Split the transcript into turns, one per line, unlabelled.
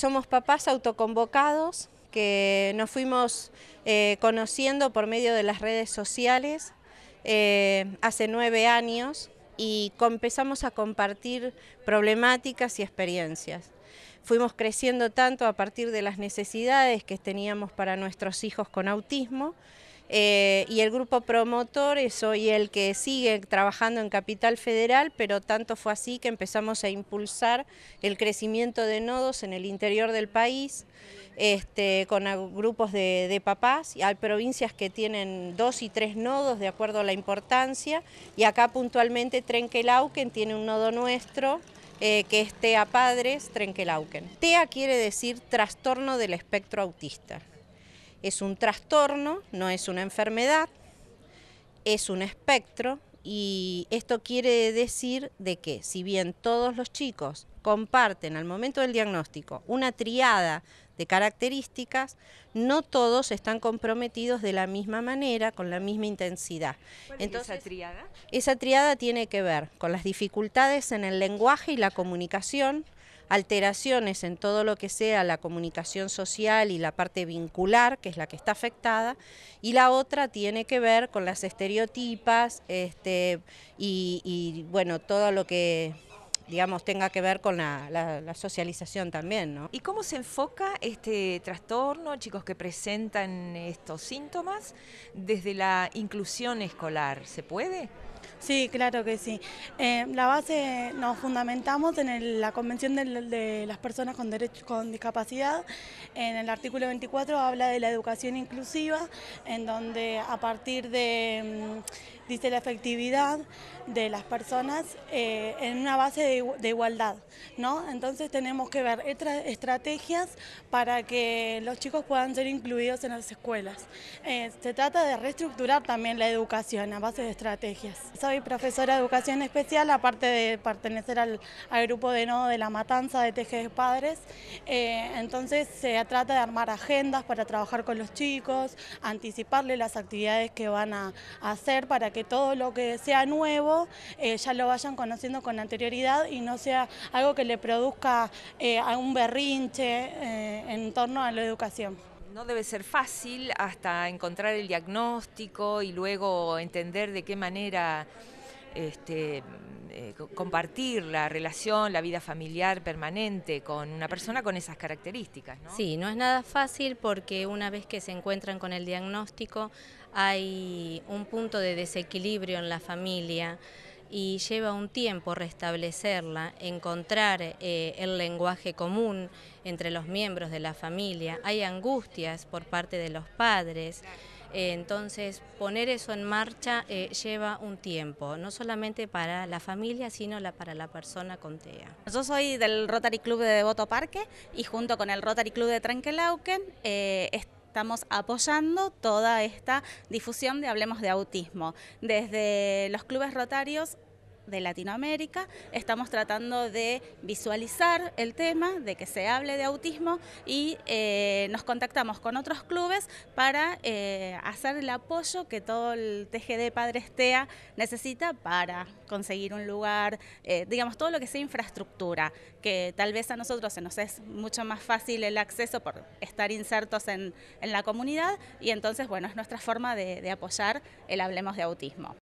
Somos papás autoconvocados que nos fuimos eh, conociendo por medio de las redes sociales eh, hace nueve años y empezamos a compartir problemáticas y experiencias. Fuimos creciendo tanto a partir de las necesidades que teníamos para nuestros hijos con autismo eh, y el grupo promotor es eh, hoy el que sigue trabajando en Capital Federal, pero tanto fue así que empezamos a impulsar el crecimiento de nodos en el interior del país, este, con grupos de, papás, hay provincias que tienen dos y tres nodos de acuerdo a la importancia, y acá puntualmente Trenquelauquen tiene un nodo nuestro, eh, que es TEA Padres Trenquelauquen. TEA quiere decir trastorno del espectro autista. Es un trastorno, no es una enfermedad, es un espectro y esto quiere decir de que si bien todos los chicos comparten al momento del diagnóstico una triada de características, no todos están comprometidos de la misma manera, con la misma intensidad. Entonces, esa triada? Esa triada tiene que ver con las dificultades en el lenguaje y la comunicación, alteraciones en todo lo que sea la comunicación social y la parte vincular, que es la que está afectada, y la otra tiene que ver con las estereotipas este, y, y bueno, todo lo que digamos, tenga que ver con la, socialización también, ¿no? ¿Y cómo
se enfoca este trastorno, chicos que presentan estos síntomas, desde la inclusión escolar? ¿Se puede? Sí, claro que sí.
Eh, la base nos fundamentamos en la Convención de, las Personas con, Derechos con Discapacidad. En el artículo 24 habla de la educación inclusiva, en donde a partir de, mm, dice la efectividad de las personas eh, en una base de, igualdad. ¿no? Entonces tenemos que ver estrategias para que los chicos puedan ser incluidos en las escuelas. Eh, se trata de reestructurar también la educación a base de estrategias. Soy profesora de educación especial, aparte de pertenecer al, grupo de nodo de la matanza de Tejes de Padres. Eh, entonces se trata de armar agendas para trabajar con los chicos, anticiparle las actividades que van a, hacer para que todo lo que sea nuevo eh, ya lo vayan conociendo con anterioridad y no sea algo que le produzca un eh, berrinche en torno a la educación
no debe ser fácil hasta encontrar el diagnóstico y luego entender de qué manera este, eh, compartir la relación, la vida familiar permanente con una persona con esas características.
Sí, no es nada fácil porque una vez que se encuentran con el diagnóstico hay un punto de desequilibrio en la familia y lleva un tiempo restablecerla, encontrar eh, el lenguaje común entre los miembros de la familia. Hay angustias por parte de los padres. Eh, entonces, poner eso en marcha eh, lleva un tiempo, no solamente para la familia, sino la, para la persona con TEA.
Yo soy del Rotary Club de Devoto Parque y junto con el Rotary Club de Tranquilauquen, estamos apoyando toda esta difusión de Hablemos de Autismo, desde los clubes rotarios de Latinoamérica. Estamos tratando de visualizar el tema, de que se hable de autismo y eh, nos contactamos con otros clubes para eh, hacer el apoyo que todo el TGD Padres TEA necesita para conseguir un lugar, eh, digamos, todo lo que sea infraestructura, que tal vez a nosotros se nos es mucho más fácil el acceso por estar insertos en, la comunidad y entonces, bueno, es nuestra forma de apoyar el Hablemos de Autismo.